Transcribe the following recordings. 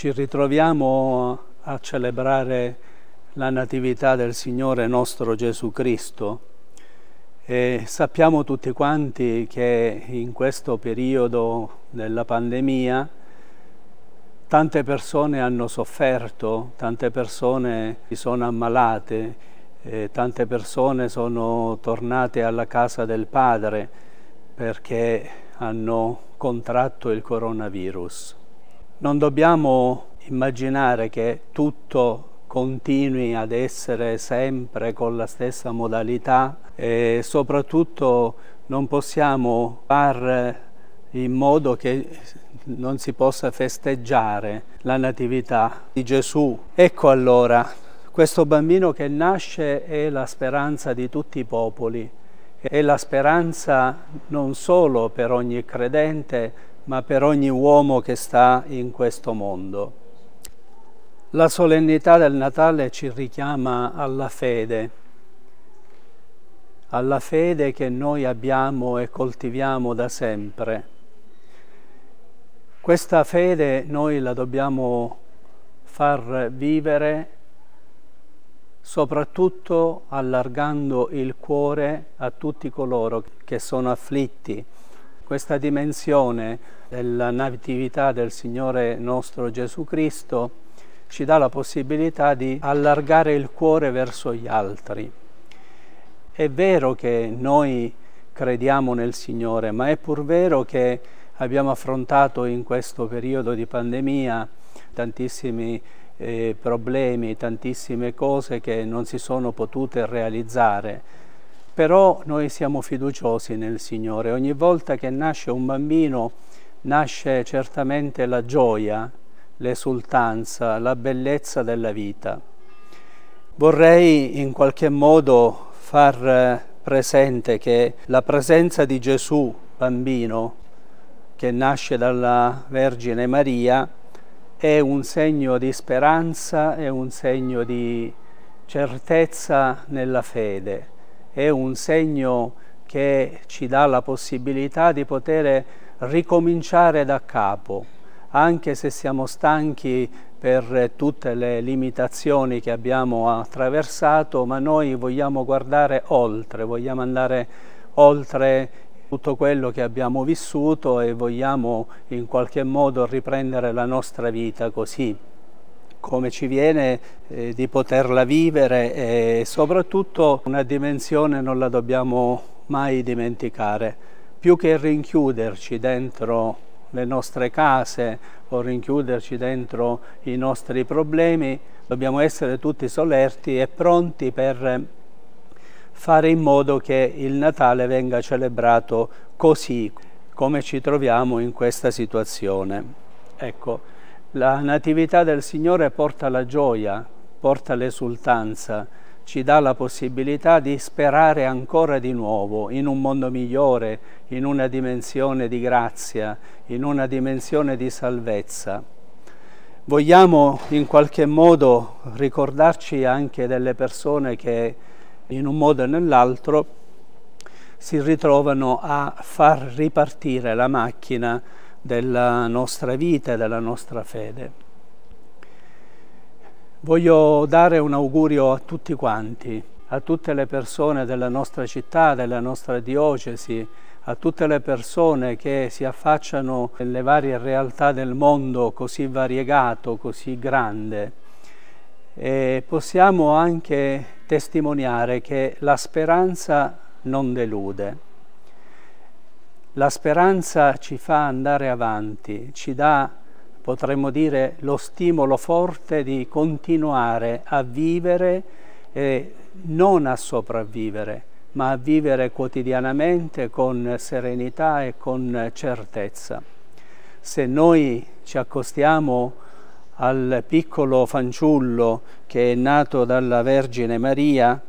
Ci ritroviamo a celebrare la Natività del Signore nostro Gesù Cristo e sappiamo tutti quanti che in questo periodo della pandemia tante persone hanno sofferto, tante persone si sono ammalate, eh, tante persone sono tornate alla casa del Padre perché hanno contratto il coronavirus. Non dobbiamo immaginare che tutto continui ad essere sempre con la stessa modalità e soprattutto non possiamo far in modo che non si possa festeggiare la natività di Gesù. Ecco allora, questo bambino che nasce è la speranza di tutti i popoli, è la speranza non solo per ogni credente, ma per ogni uomo che sta in questo mondo. La solennità del Natale ci richiama alla fede, alla fede che noi abbiamo e coltiviamo da sempre. Questa fede noi la dobbiamo far vivere soprattutto allargando il cuore a tutti coloro che sono afflitti, questa dimensione della natività del Signore nostro Gesù Cristo ci dà la possibilità di allargare il cuore verso gli altri. È vero che noi crediamo nel Signore, ma è pur vero che abbiamo affrontato in questo periodo di pandemia tantissimi eh, problemi, tantissime cose che non si sono potute realizzare però noi siamo fiduciosi nel Signore. Ogni volta che nasce un bambino nasce certamente la gioia, l'esultanza, la bellezza della vita. Vorrei in qualche modo far eh, presente che la presenza di Gesù, bambino, che nasce dalla Vergine Maria, è un segno di speranza, è un segno di certezza nella fede è un segno che ci dà la possibilità di poter ricominciare da capo, anche se siamo stanchi per tutte le limitazioni che abbiamo attraversato, ma noi vogliamo guardare oltre, vogliamo andare oltre tutto quello che abbiamo vissuto e vogliamo in qualche modo riprendere la nostra vita così come ci viene, eh, di poterla vivere e soprattutto una dimensione non la dobbiamo mai dimenticare. Più che rinchiuderci dentro le nostre case o rinchiuderci dentro i nostri problemi, dobbiamo essere tutti solerti e pronti per fare in modo che il Natale venga celebrato così come ci troviamo in questa situazione. Ecco, la Natività del Signore porta la gioia, porta l'esultanza, ci dà la possibilità di sperare ancora di nuovo in un mondo migliore, in una dimensione di grazia, in una dimensione di salvezza. Vogliamo in qualche modo ricordarci anche delle persone che in un modo o nell'altro si ritrovano a far ripartire la macchina della nostra vita e della nostra fede. Voglio dare un augurio a tutti quanti, a tutte le persone della nostra città, della nostra diocesi, a tutte le persone che si affacciano nelle varie realtà del mondo così variegato, così grande. E possiamo anche testimoniare che la speranza non delude. La speranza ci fa andare avanti, ci dà, potremmo dire, lo stimolo forte di continuare a vivere e non a sopravvivere, ma a vivere quotidianamente con serenità e con certezza. Se noi ci accostiamo al piccolo fanciullo che è nato dalla Vergine Maria,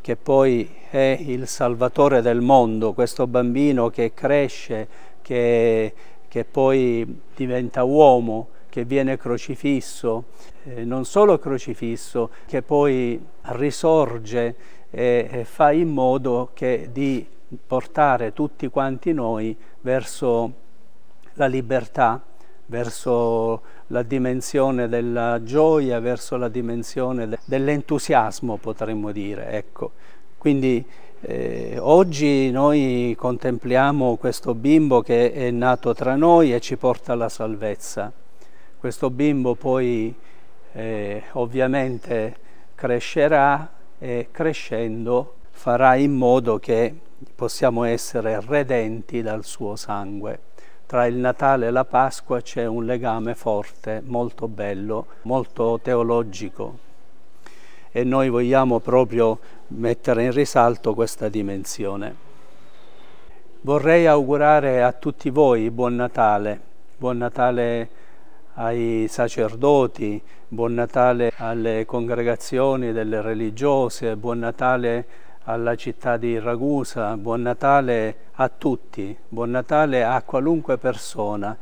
che poi è il salvatore del mondo, questo bambino che cresce, che, che poi diventa uomo, che viene crocifisso, eh, non solo crocifisso, che poi risorge e, e fa in modo che, di portare tutti quanti noi verso la libertà, verso la dimensione della gioia, verso la dimensione dell'entusiasmo, potremmo dire. Ecco. Quindi eh, oggi noi contempliamo questo bimbo che è nato tra noi e ci porta alla salvezza. Questo bimbo poi eh, ovviamente crescerà e crescendo farà in modo che possiamo essere redenti dal suo sangue. Tra il Natale e la Pasqua c'è un legame forte, molto bello, molto teologico e noi vogliamo proprio mettere in risalto questa dimensione. Vorrei augurare a tutti voi buon Natale, buon Natale ai sacerdoti, buon Natale alle congregazioni delle religiose, buon Natale alla città di Ragusa, buon Natale a tutti, buon Natale a qualunque persona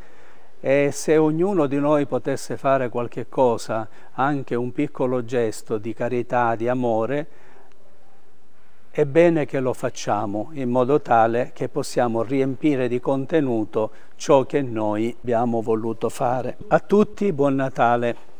e se ognuno di noi potesse fare qualche cosa, anche un piccolo gesto di carità, di amore, è bene che lo facciamo in modo tale che possiamo riempire di contenuto ciò che noi abbiamo voluto fare. A tutti buon Natale!